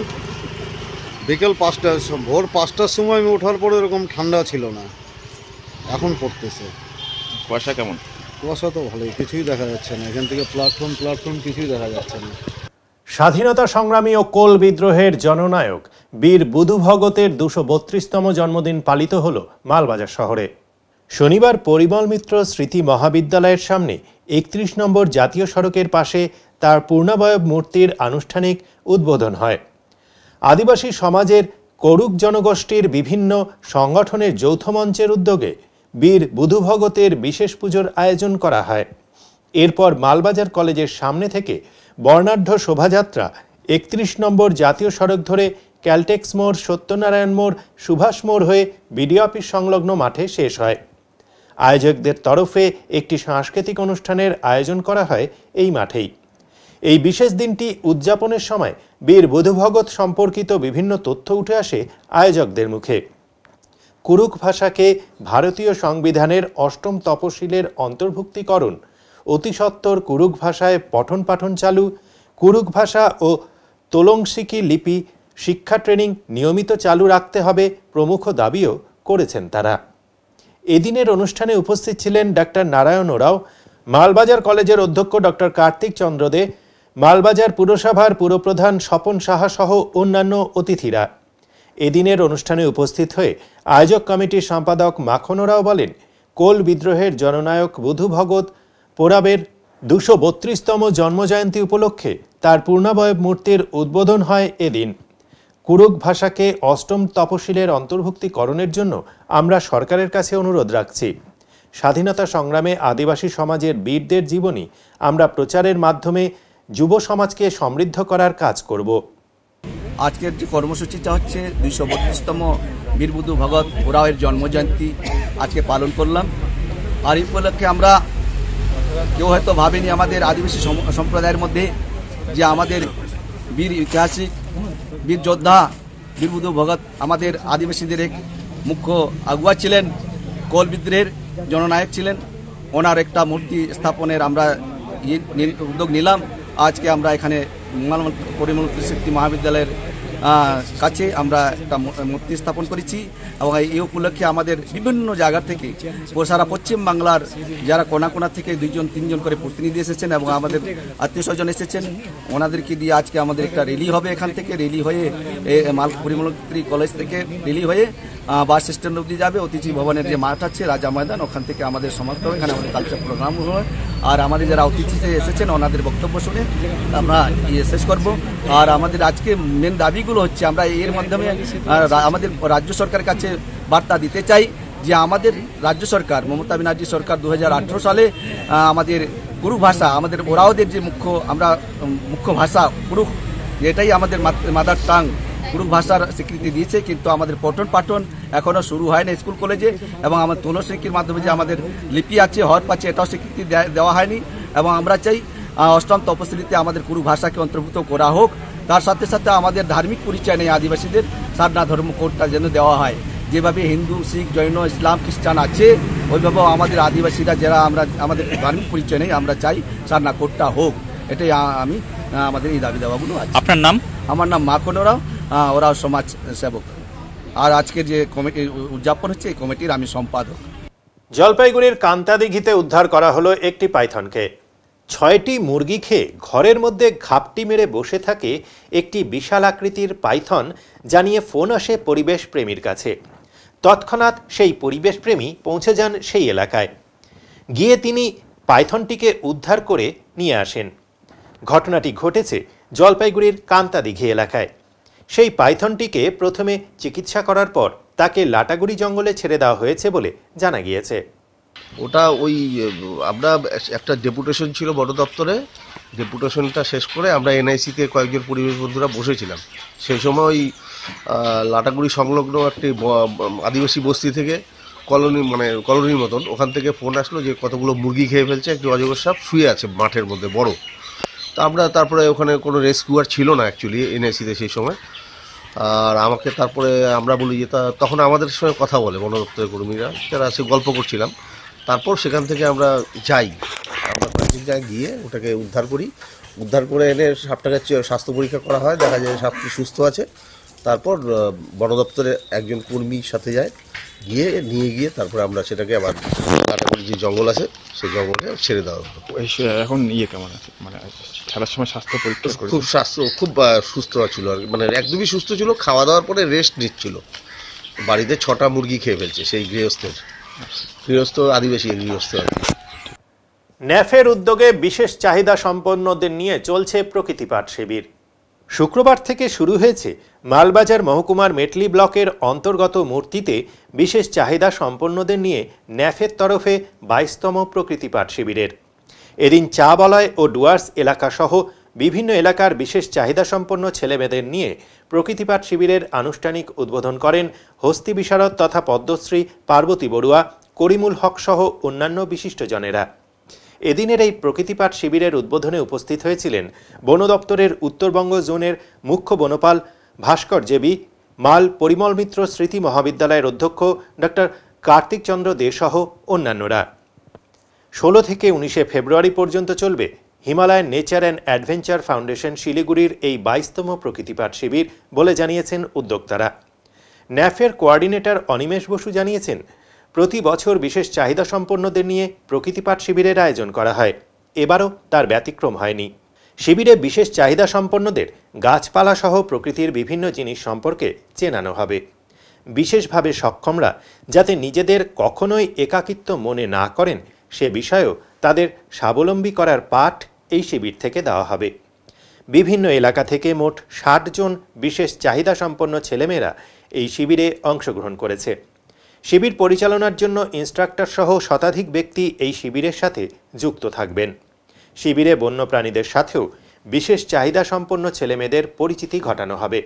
বিকেল পাঁচটার ভোর পাঁচটার সময় আমি ওঠার পরে এরকম ঠান্ডা ছিল না এখন পড়তেছে কুয়াশা কেমন কুয়াশা তো ভালোই কিছুই দেখা যাচ্ছে না এখান থেকে প্ল্যাটফর্ম প্ল্যাটফর্ম কিছুই দেখা যাচ্ছে না স্বাধীনতা সংগ্রামী ও কোল বিদ্রোহের জননায়ক বীর বুধু ভগতের দুশো বত্রিশতম জন্মদিন পালিত হল মালবাজার শহরে শনিবার পরিমল মিত্র স্মৃতি মহাবিদ্যালয়ের সামনে একত্রিশ নম্বর জাতীয় সড়কের পাশে তার পূর্ণাবয়ব মূর্তির আনুষ্ঠানিক উদ্বোধন হয় আদিবাসী সমাজের করুক জনগোষ্ঠীর বিভিন্ন সংগঠনের যৌথ মঞ্চের উদ্যোগে বীর বুধু ভগতের বিশেষ পুজোর আয়োজন করা হয় এরপর মালবাজার কলেজের সামনে থেকে বর্ণাঢ্য শোভাযাত্রা একত্রিশ নম্বর জাতীয় সড়ক ধরে ক্যালটেক্স মোড় সত্যনারায়ণ মোড় সুভাষ মোড় হয়ে বিডি অফিস সংলগ্ন মাঠে শেষ হয় আয়োজকদের তরফে একটি সাংস্কৃতিক অনুষ্ঠানের আয়োজন করা হয় এই মাঠেই এই বিশেষ দিনটি উদযাপনের সময় বীর বধুভগৎ সম্পর্কিত বিভিন্ন তথ্য উঠে আসে আয়োজকদের মুখে কুরুক ভাষাকে ভারতীয় সংবিধানের অষ্টম তপশিলের অন্তর্ভুক্তিকরণ অতিসত্বর কুরুক ভাষায় পঠন পাঠন চালু কুরুক ভাষা ও তোলংসিকি লিপি শিক্ষা ট্রেনিং নিয়মিত চালু রাখতে হবে প্রমুখ দাবিও করেছেন তারা এদিনের অনুষ্ঠানে উপস্থিত ছিলেন ডাক্তার নারায়ণ ওরাও মালবাজার কলেজের অধ্যক্ষ ডক্টর কার্তিক চন্দ্র দে মালবাজার পুরসভার পুরপ্রধান স্বপন সাহা সহ অন্যান্য অতিথিরা এদিনের অনুষ্ঠানে উপস্থিত হয়ে আয়োজক কমিটির সম্পাদক মাখন ওরাও বলেন কোল বিদ্রোহের জননায়ক বধু ভগত পোরাবের দুশো বত্রিশতম জন্মজয়ন্তী উপলক্ষে তার পূর্ণাবয়ব মূর্তির উদ্বোধন হয় এদিন কুরুক ভাষাকে অষ্টম তপশিলের অন্তর্ভুক্তিকরণের জন্য আমরা সরকারের কাছে অনুরোধ রাখছি স্বাধীনতা সংগ্রামে আদিবাসী সমাজের বীরদের জীবনী আমরা প্রচারের মাধ্যমে যুব সমাজকে সমৃদ্ধ করার কাজ করব আজকের যে কর্মসূচিটা হচ্ছে দুইশো বত্রিশতম বীরবধূ ভগৎ ওরাওয়ের জন্মজয়ন্তী আজকে পালন করলাম আর এই উপলক্ষে আমরা কেউ হয়তো ভাবেনি আমাদের আদিবাসী সম্প্রদায়ের মধ্যে যে আমাদের বীর ঐতিহাসিক বীর যোদ্ধা বীরবধু ভগত আমাদের আদিবাসীদের এক মুখ্য আগুয়া ছিলেন কল বিদ্রোহের জননায়ক ছিলেন ওনার একটা মূর্তি স্থাপনের আমরা ইয়ে উদ্যোগ নিলাম আজকে আমরা এখানে পরিমল শক্তি মহাবিদ্যালয়ের কাছে আমরা একটা মূর্তি স্থাপন করেছি এবং এই উপলক্ষে আমাদের বিভিন্ন জায়গা থেকে সারা পশ্চিম বাংলার যারা কোনা কোনা থেকে দুইজন তিনজন করে প্রতিনিধি এসেছেন এবং আমাদের আত্মীয় স্বজন এসেছেন ওনাদেরকে দিয়ে আজকে আমাদের একটা র্যালি হবে এখান থেকে রেলি হয়ে মাল পরিমলত্রী কলেজ থেকে রেলি হয়ে বাস স্ট্যান্ড অব্দি যাবে অতিথি ভবনের যে মাঠ আছে রাজা ময়দান ওখান থেকে আমাদের সমাপ্ত হবে এখানে আমাদের কালচার প্রোগ্রাম হয় আর আমাদের যারা অতিথিতে এসেছেন ওনাদের বক্তব্য শুনে আমরা ইয়ে শেষ করবো আর আমাদের আজকে মেন দাবিগুলো হচ্ছে আমরা এর মাধ্যমে আমাদের রাজ্য সরকারের কাছে বার্তা দিতে চাই যে আমাদের রাজ্য সরকার মমতা ব্যানার্জি সরকার দু সালে আমাদের গুরু ভাষা আমাদের ওরাওদের যে মুখ্য আমরা মুখ্য ভাষা পুরুষ এটাই আমাদের মাদার টাং গুরুং ভাষার স্বীকৃতি দিয়েছে কিন্তু আমাদের পঠন পাঠন এখনও শুরু হয় না স্কুল কলেজে এবং আমাদের তুলসীর মাধ্যমে যে আমাদের লিপি আছে হর পাচ্ছে এটাও স্বীকৃতি দেওয়া হয়নি এবং আমরা চাই অষ্টম তপশিলিতে আমাদের কুরু ভাষাকে অন্তর্ভুক্ত করা হোক তার সাথে সাথে আমাদের ধার্মিক পরিচয় নেই আদিবাসীদের সারনা ধর্ম কোর্টটা যেন দেওয়া হয় যেভাবে হিন্দু শিখ জৈন ইসলাম খ্রিস্টান আছে ওইভাবে আমাদের আদিবাসীরা যারা আমরা আমাদের ধার্মিক পরিচয় নেই আমরা চাই সারনা কোর্টটা হোক এটাই আমি আমাদের এই দাবি দেওয়াগুলো আছে আপনার নাম আমার নাম মাখন রাও হ্যাঁ ওরাও সমাজ সেবক আর আজকে যে কমিটি উদযাপন হচ্ছে এই কমিটির আমি সম্পাদক জলপাইগুড়ির কান্তাদিঘিতে উদ্ধার করা হলো একটি পাইথনকে ছয়টি মুরগি খেয়ে ঘরের মধ্যে ঘাপটি মেরে বসে থাকে একটি বিশাল আকৃতির পাইথন জানিয়ে ফোন আসে পরিবেশ প্রেমীর কাছে তৎক্ষণাৎ সেই পরিবেশ প্রেমী পৌঁছে যান সেই এলাকায় গিয়ে তিনি পাইথনটিকে উদ্ধার করে নিয়ে আসেন ঘটনাটি ঘটেছে জলপাইগুড়ির কান্তাদিঘি এলাকায় সেই পাইথনটিকে প্রথমে চিকিৎসা করার পর তাকে লাটাগুড়ি জঙ্গলে ছেড়ে দেওয়া হয়েছে বলে জানা গিয়েছে ওটা ওই আমরা একটা ডেপুটেশন ছিল বড় দপ্তরে ডেপুটেশনটা শেষ করে আমরা এনআইসিতে কয়েকজন পরিবেশ বন্ধুরা বসেছিলাম সেই সময় ওই লাটাগুড়ি সংলগ্ন একটি আদিবাসী বস্তি থেকে কলোনি মানে কলোনির মতন ওখান থেকে ফোন আসলো যে কতগুলো মুরগি খেয়ে ফেলছে একটি অজগর সাপ শুয়ে আছে মাঠের মধ্যে বড় তা আমরা তারপরে ওখানে কোনো রেস্কিউয়ার ছিল না অ্যাকচুয়ালি এনএসিতে সেই সময় আর আমাকে তারপরে আমরা বলি যে তা তখন আমাদের সঙ্গে কথা বলে বন দপ্তরের কর্মীরা যারা সে গল্প করছিলাম তারপর সেখান থেকে আমরা যাই আমরা যাই গিয়ে ওটাকে উদ্ধার করি উদ্ধার করে এনে সাপটাকে স্বাস্থ্য পরীক্ষা করা হয় দেখা যায় সাপটি সুস্থ আছে তারপর বন দপ্তরের একজন কর্মীর সাথে যায় গিয়ে নিয়ে গিয়ে তারপরে আমরা সেটাকে আবার কাটাকুটি যে জঙ্গল আছে সেই জঙ্গলে ছেড়ে দেওয়া হতো এই এখন ইয়ে কেমন আছে মানে খেলার সময় স্বাস্থ্য পরীক্ষা খুব স্বাস্থ্য খুব সুস্থ ছিল আর কি। মানে একদমই সুস্থ ছিল খাওয়া দাওয়ার পরে রেস্ট নিচ্ছিল বাড়িতে ছটা মুরগি খেয়ে ফেলছে সেই গৃহস্থের গৃহস্থ আদিবাসী গৃহস্থ আর ন্যাফের উদ্যোগে বিশেষ চাহিদা সম্পন্নদের নিয়ে চলছে প্রকৃতি পাঠ শিবির শুক্রবার থেকে শুরু হয়েছে মালবাজার মহকুমার মেটলি ব্লকের অন্তর্গত মূর্তিতে বিশেষ চাহিদা সম্পন্নদের নিয়ে ন্যাফের তরফে বাইশতম প্রকৃতি পাঠ শিবিরের এদিন চা বলয় ও ডুয়ার্স এলাকাসহ বিভিন্ন এলাকার বিশেষ চাহিদা সম্পন্ন ছেলেমেয়েদের নিয়ে প্রকৃতিপাঠ শিবিরের আনুষ্ঠানিক উদ্বোধন করেন হস্তি বিশারদ তথা পদ্মশ্রী পার্বতী বড়ুয়া করিমুল হক সহ অন্যান্য বিশিষ্টজনেরা এদিনের এই প্রকৃতিপাঠ শিবিরের উদ্বোধনে উপস্থিত হয়েছিলেন বন দপ্তরের উত্তরবঙ্গ জোনের মুখ্য বনপাল ভাস্কর জেবি মাল পরিমল মিত্র স্মৃতি মহাবিদ্যালয়ের অধ্যক্ষ ডক্টর কার্তিক চন্দ্র দেসহ অন্যান্যরা ষোলো থেকে উনিশে ফেব্রুয়ারি পর্যন্ত চলবে Himalayan nature and adventure foundation শিলিগুড়ির এই বাইশতম প্রকৃতিপাঠ শিবির বলে জানিয়েছেন উদ্যোক্তারা ন্যাফের কোয়ার্ডিনেটর অনিমেষ বসু জানিয়েছেন প্রতি বছর বিশেষ চাহিদা সম্পন্নদের নিয়ে প্রকৃতিপাঠ শিবিরের আয়োজন করা হয় এবারও তার ব্যতিক্রম হয়নি শিবিরে বিশেষ চাহিদা সম্পন্নদের গাছপালা সহ প্রকৃতির বিভিন্ন জিনিস সম্পর্কে চেনানো হবে বিশেষভাবে সক্ষমরা যাতে নিজেদের কখনোই একাকিত্ব মনে না করেন সে বিষয়েও তাদের স্বাবলম্বী করার পাঠ এই শিবির থেকে দেওয়া হবে বিভিন্ন এলাকা থেকে মোট ষাট জন বিশেষ চাহিদা সম্পন্ন ছেলেমেয়েরা এই শিবিরে অংশগ্রহণ করেছে শিবির পরিচালনার জন্য ইনস্ট্রাক্টর সহ শতাধিক ব্যক্তি এই শিবিরের সাথে যুক্ত থাকবেন শিবিরে বন্যপ্রাণীদের সাথেও বিশেষ চাহিদা সম্পন্ন ছেলেমেয়েদের পরিচিতি ঘটানো হবে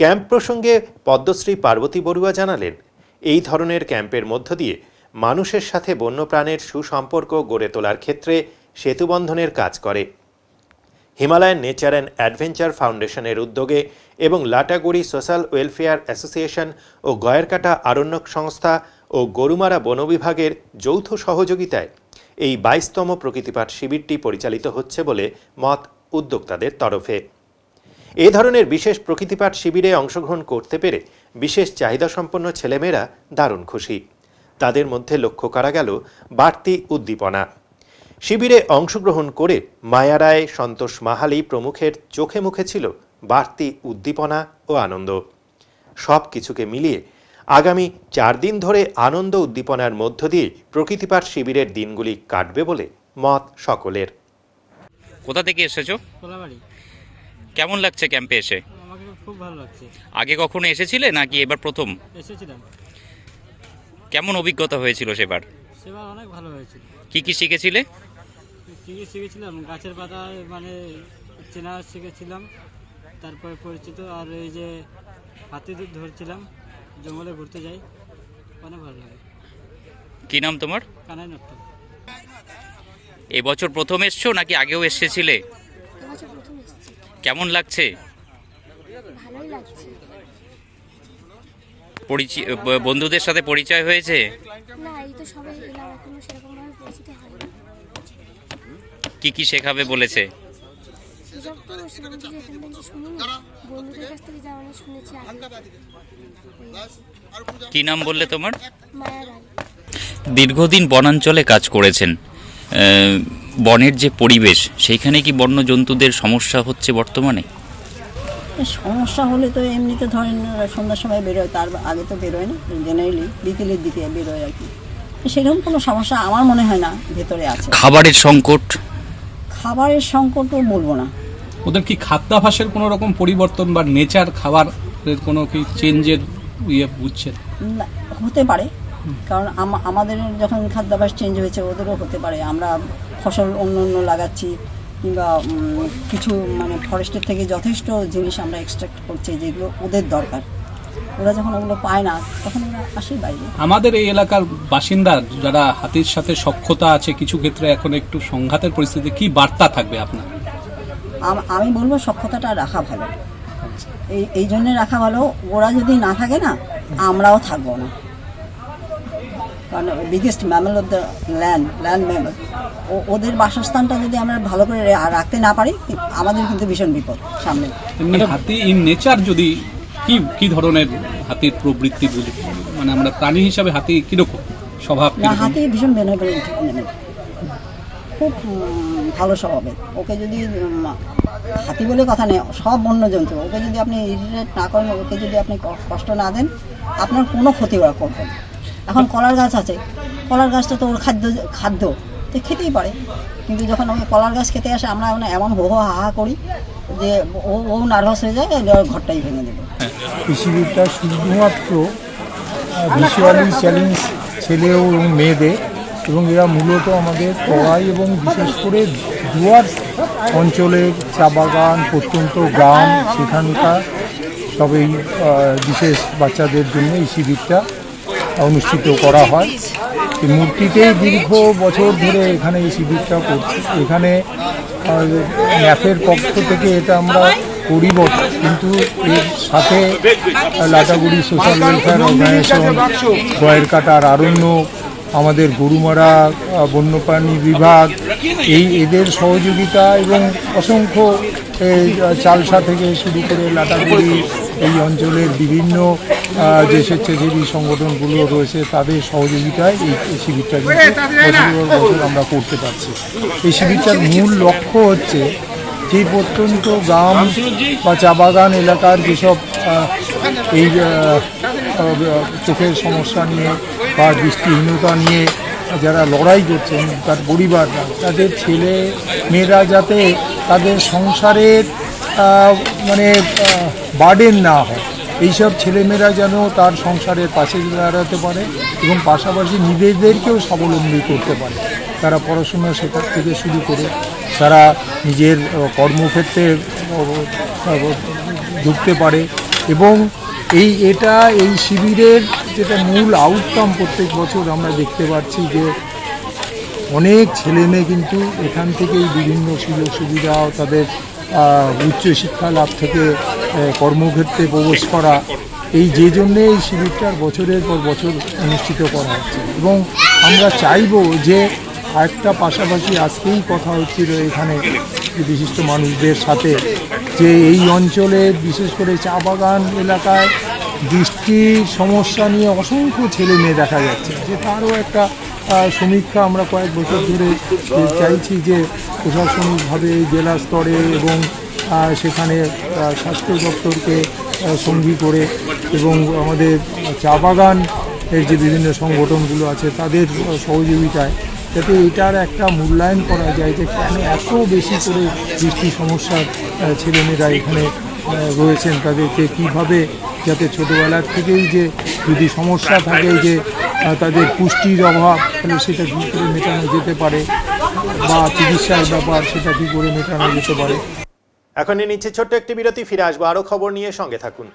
ক্যাম্প প্রসঙ্গে পদ্মশ্রী পার্বতী বড়ুয়া জানালেন এই ধরনের ক্যাম্পের মধ্য দিয়ে মানুষের সাথে বন্যপ্রাণের সুসম্পর্ক গড়ে তোলার ক্ষেত্রে সেতুবন্ধনের কাজ করে হিমালয়ান নেচার অ্যান্ড অ্যাডভেঞ্চার ফাউন্ডেশনের উদ্যোগে এবং লাটাগুড়ি সোশ্যাল ওয়েলফেয়ার অ্যাসোসিয়েশন ও গয়েরকাটা আরণ্যক সংস্থা ও গরুমারা বন বিভাগের যৌথ সহযোগিতায় এই বাইশতম প্রকৃতিপাঠ শিবিরটি পরিচালিত হচ্ছে বলে মত উদ্যোক্তাদের তরফে এ ধরনের বিশেষ প্রকৃতিপাঠ শিবিরে অংশগ্রহণ করতে পেরে বিশেষ চাহিদা সম্পন্ন ছেলেমেয়েরা দারুণ খুশি তাদের মধ্যে লক্ষ্য করা গেল বাড়তি উদ্দীপনা শিবিরে অংশগ্রহণ করে মায়া রায় সন্তোষ মাহালি প্রমুখের চোখে মুখে ছিল বাড়তি উদ্দীপনা ও আনন্দ সব কিছুকে মিলিয়ে আগামী চার দিন ধরে আনন্দ উদ্দীপনার মধ্য দিয়ে প্রকৃতিপাঠ শিবিরের দিনগুলি কাটবে বলে মত সকলের কোথা থেকে এসেছো কেমন লাগছে ক্যাম্পে এসে আগে কখনো এসেছিলে নাকি এবার প্রথম কেমন অভিজ্ঞতা হয়েছিল সেবার অনেক ভালো কি কি শিখেছিলে শিখেছিলাম গাছের পাতা মানে চেনা শিখেছিলাম তারপরে পরিচিত আর এই যে হাতি ধরছিলাম জঙ্গলে ঘুরতে যাই অনেক ভালো লাগে কি নাম তোমার কানাই নট এবছর প্রথম এসছো নাকি আগেও এসেছিলে কেমন লাগছে বন্ধুদের সাথে পরিচয় হয়েছে কি কি শেখাবে বলেছে কি নাম বললে তোমার দীর্ঘদিন বনাঞ্চলে কাজ করেছেন বনের যে পরিবেশ সেইখানে কি বন্য জন্তুদের সমস্যা হচ্ছে বর্তমানে সমস্যা হলে তো এমনিতে ধরেন সন্ধ্যার সময় বেরোয় তার আগে তো বেরোয় না জেনারেলি বিকেলের দিকে বেরোয় আর কি সেরকম কোনো সমস্যা আমার মনে হয় না ভেতরে আছে খাবারের সংকট খাবারের সংকটও বলবো না ওদের কি খাদ্যাভাসের কোনো রকম পরিবর্তন বা নেচার খাবার কোনো কি চেঞ্জের ইয়ে বুঝছেন হতে পারে কারণ আমাদের যখন খাদ্যাভাস চেঞ্জ হয়েছে ওদেরও হতে পারে আমরা ফসল অন্য অন্য লাগাচ্ছি কিংবা কিছু মানে ফরেস্টের থেকে যথেষ্ট জিনিস আমরা এক্সট্রাক্ট করছি যেগুলো ওদের দরকার ওরা যখন ওগুলো পায় না তখন ওরা আসে বাইরে আমাদের এই এলাকার বাসিন্দা যারা হাতির সাথে সক্ষতা আছে কিছু ক্ষেত্রে এখন একটু সংঘাতের পরিস্থিতি কি বার্তা থাকবে আপনার আমি বলবো সক্ষতাটা রাখা ভালো আচ্ছা। এই এই জন্যে রাখা ভালো ওরা যদি না থাকে না আমরাও থাকবো না কারণ biggest mammal of the land land mammal ওদের বাসস্থানটা যদি আমরা ভালো করে রাখতে না পারি আমাদের কিন্তু ভীষণ বিপদ সামনে হাতি ইন নেচার যদি কি কি ধরনের হাতির প্রবৃত্তি বলি মানে আমরা প্রাণী হিসাবে হাতি কীরকম স্বভাব হাতি ভীষণ ভেনেবল খুব ভালো স্বভাবের ওকে যদি হাতি বলে কথা নেই সব বন্য জন্তু ওকে যদি আপনি ইরিটেট না করেন ওকে যদি আপনি কষ্ট না দেন আপনার কোনো ক্ষতি করবেন এখন কলার গাছ আছে কলার গাছটা তো ওর খাদ্য খাদ্য তো খেতেই পারে কিন্তু যখন ওই কলার গাছ খেতে আসে আমরা মানে এমন হো হাহা করি যে ও ও নার্ভাস হয়ে যায় ঘরটাই ভেঙে দেবে পৃথিবীটা শুধুমাত্র ভিজুয়ালি চ্যালেঞ্জ ছেলে ও মেয়েদের এবং এরা মূলত আমাদের কড়াই এবং বিশেষ করে দুয়ার অঞ্চলের চা বাগান প্রত্যন্ত গ্রাম সেখানকার সবই বিশেষ বাচ্চাদের জন্য এই শিবিরটা অনুষ্ঠিত করা হয় মূর্তিতেই দীর্ঘ বছর ধরে এখানে এই শিবিরটা করছি এখানে ম্যাপের পক্ষ থেকে এটা আমরা করিব কিন্তু এর সাথে লাটাগুড়ি সোশ্যাল ওয়েলফেয়ার অর্গানাইজেশন গয়ের কাটার আরণ্য আমাদের গরুমারা বন্যপ্রাণী বিভাগ এই এদের সহযোগিতা এবং অসংখ্য চালসা থেকে শুরু করে লাটাগুড়ি এই অঞ্চলের বিভিন্ন যে স্বেচ্ছাসেবী সংগঠনগুলো রয়েছে তাদের সহযোগিতায় এই শিবিরটা কিন্তু আমরা করতে পারছি এই শিবিরটার মূল লক্ষ্য হচ্ছে যে প্রত্যন্ত গ্রাম বা চা বাগান এলাকার যেসব এই চোখের সমস্যা নিয়ে বা দৃষ্টিহীনতা নিয়ে যারা লড়াই করছেন তার পরিবাররা তাদের ছেলে মেয়েরা যাতে তাদের সংসারের মানে বার্ডেন না হয় এইসব ছেলেমেয়েরা যেন তার সংসারের পাশে দাঁড়াতে পারে এবং পাশাপাশি নিজেদেরকেও স্বাবলম্বী করতে পারে তারা পড়াশোনা শেখার থেকে শুরু করে তারা নিজের কর্মক্ষেত্রে ঢুকতে পারে এবং এই এটা এই শিবিরের যেটা মূল আউটকাম প্রত্যেক বছর আমরা দেখতে পাচ্ছি যে অনেক ছেলেমেয়ে কিন্তু এখান থেকেই বিভিন্ন সুযোগ সুবিধা তাদের উচ্চশিক্ষা লাভ থেকে কর্মক্ষেত্রে প্রবেশ করা এই যে জন্যে এই শিবিরটার বছরের পর বছর অনুষ্ঠিত করা হচ্ছে এবং আমরা চাইব যে আরেকটা পাশাপাশি আজকেই কথা হচ্ছিল এখানে বিশিষ্ট মানুষদের সাথে যে এই অঞ্চলে বিশেষ করে চা বাগান এলাকায় দৃষ্টির সমস্যা নিয়ে অসংখ্য ছেলে মেয়ে দেখা যাচ্ছে যে তারও একটা সমীক্ষা আমরা কয়েক বছর ধরে চাইছি যে প্রশাসনিকভাবে জেলা স্তরে এবং সেখানে স্বাস্থ্য দপ্তরকে সঙ্গী করে এবং আমাদের চা বাগান এর যে বিভিন্ন সংগঠনগুলো আছে তাদের সহযোগিতায় যাতে এটার একটা মূল্যায়ন করা যায় যে কেন এত বেশি করে দৃষ্টি সমস্যার ছেলেমেয়েরা এখানে রয়েছেন তাদেরকে কিভাবে যাতে ছোটোবেলার থেকেই যে যদি সমস্যা থাকে যে তাদের পুষ্টির অভাব তাহলে সেটা কী করে মেটানো যেতে পারে বা চিকিৎসার ব্যাপার সেটা কী করে মেটানো যেতে পারে এখন নিচ্ছে ছোট্ট একটি বিরতি ফিরে আসবো আরও খবর নিয়ে সঙ্গে থাকুন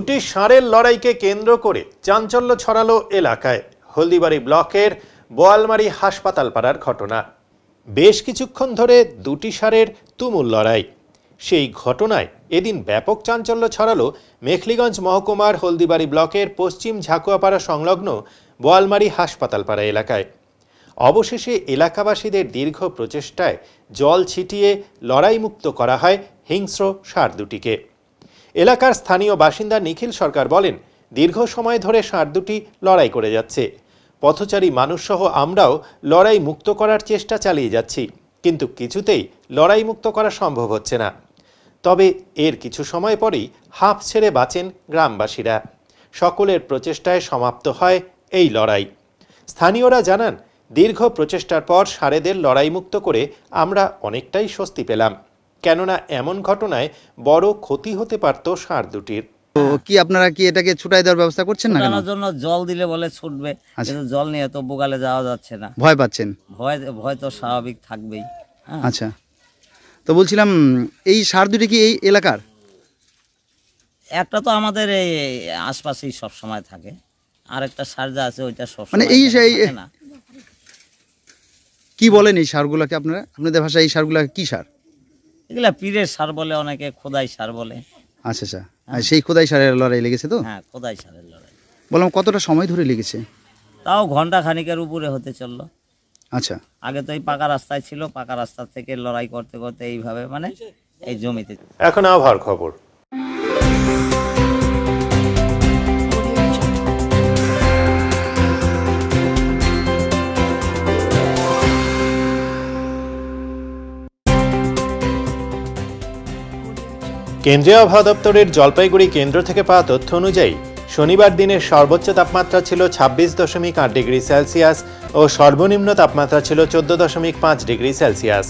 দুটি ষাঁড়ের লড়াইকে কেন্দ্র করে চাঞ্চল্য ছড়ালো এলাকায় হলদিবাড়ি ব্লকের বোয়ালমারি হাসপাতাল পাড়ার ঘটনা বেশ কিছুক্ষণ ধরে দুটি ষাঁড়ের তুমুল লড়াই সেই ঘটনায় এদিন ব্যাপক চাঞ্চল্য ছড়ালো মেখলিগঞ্জ মহকুমার হলদিবাড়ি ব্লকের পশ্চিম ঝাকুয়াপাড়া সংলগ্ন বোয়ালমারি হাসপাতাল পাড়া এলাকায় অবশেষে এলাকাবাসীদের দীর্ঘ প্রচেষ্টায় জল ছিটিয়ে লড়াইমুক্ত করা হয় হিংস্র ষাঁড় দুটিকে এলাকার স্থানীয় বাসিন্দা নিখিল সরকার বলেন দীর্ঘ সময় ধরে ষাঁড় দুটি লড়াই করে যাচ্ছে পথচারী মানুষসহ আমরাও লড়াই মুক্ত করার চেষ্টা চালিয়ে যাচ্ছি কিন্তু কিছুতেই লড়াই মুক্ত করা সম্ভব হচ্ছে না তবে এর কিছু সময় পরেই হাফ ছেড়ে বাঁচেন গ্রামবাসীরা সকলের প্রচেষ্টায় সমাপ্ত হয় এই লড়াই স্থানীয়রা জানান দীর্ঘ প্রচেষ্টার পর সারেদের লড়াই মুক্ত করে আমরা অনেকটাই স্বস্তি পেলাম কেননা এমন ঘটনায় বড় ক্ষতি হতে পারত সার দুটির তো কি আপনারা কি এটাকে ছুটাই দেওয়ার ব্যবস্থা করছেন না কেন জন্য জল দিলে বলে ছুটবে আচ্ছা। কিন্তু জল নিয়ে তো বোগালে যাওয়া যাচ্ছে না ভয় পাচ্ছেন ভয় ভয় তো স্বাভাবিক থাকবেই হ্যাঁ। আচ্ছা তো বলছিলাম এই সার দুটি কি এই এলাকার একটা তো আমাদের এই আশপাশেই সব সময় থাকে আর একটা সার যা আছে ওইটা সব মানে এই সেই- না কি বলেন এই সারগুলোকে আপনারা আপনাদের ভাষায় এই সারগুলোকে কি সার এগুলা পীরের সার বলে অনেকে খোদাই সার বলে আচ্ছা আচ্ছা হ্যাঁ। সেই খোদাই সারের লড়াই লেগেছে তো হ্যাঁ খোদাই সারের লড়াই বললাম কতটা সময় ধরে লেগেছে তাও ঘন্টা খানিকের উপরে হতে চললো আচ্ছা আগে তো এই পাকা রাস্তায় ছিল পাকা রাস্তা থেকে লড়াই করতে করতে এইভাবে মানে এই জমিতে এখন আবহাওয়ার খবর কেন্দ্রীয় আবহাওয়া দপ্তরের জলপাইগুড়ি কেন্দ্র থেকে পাওয়া তথ্য অনুযায়ী শনিবার দিনের সর্বোচ্চ তাপমাত্রা ছিল ছাব্বিশ দশমিক আট ডিগ্রি সেলসিয়াস ও সর্বনিম্ন তাপমাত্রা ছিল চোদ্দ দশমিক পাঁচ ডিগ্রি সেলসিয়াস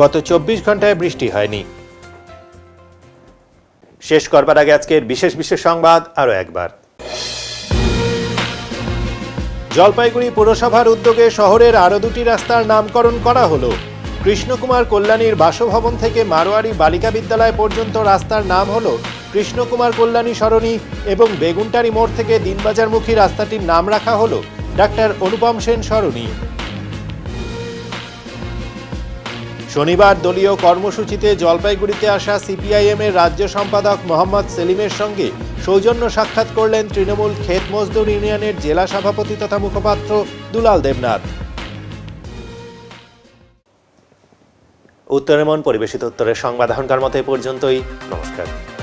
গত চব্বিশ ঘন্টায় বৃষ্টি হয়নি শেষ করবার আগে আজকের বিশেষ বিশেষ সংবাদ আরও একবার জলপাইগুড়ি পুরসভার উদ্যোগে শহরের আরও দুটি রাস্তার নামকরণ করা হলো কৃষ্ণকুমার কল্যাণীর বাসভবন থেকে মারোয়ারি বালিকা বিদ্যালয় পর্যন্ত রাস্তার নাম হল কৃষ্ণকুমার কল্যাণী সরণী এবং বেগুনটারি মোড় থেকে দিনবাজারমুখী রাস্তাটির নাম রাখা হল ডাক্তার অনুপম সেন সরণী শনিবার দলীয় কর্মসূচিতে জলপাইগুড়িতে আসা সিপিআইএমের রাজ্য সম্পাদক মোহাম্মদ সেলিমের সঙ্গে সৌজন্য সাক্ষাৎ করলেন তৃণমূল ক্ষেত মজদুর ইউনিয়নের জেলা সভাপতি তথা মুখপাত্র দুলাল দেবনাথ উত্তরের মন পরিবেশিত উত্তরের সংবাদ এখনকার মতো এ পর্যন্তই নমস্কার